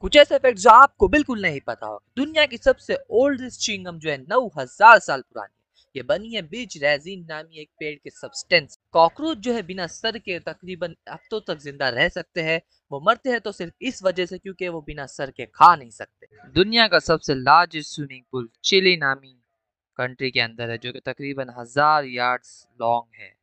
कुछ ऐसे फैक्ट जो आपको बिल्कुल नहीं पता हो दुनिया की सबसे ओल्डेस्ट चिंगम जो है नौ हजार साल पुरानी ये बनी है बीज रेजिन नामी एक पेड़ के सब्सटेंस कॉकरोच जो है बिना सर के तकरीबन हफ्तों तक जिंदा रह सकते हैं वो मरते हैं तो सिर्फ इस वजह से क्योंकि वो बिना सर के खा नहीं सकते दुनिया का सबसे लार्जेस्ट स्विमिंग पूल चिली नामी कंट्री के अंदर है जो कि तकरीबन हजार यार्ड्स लॉन्ग है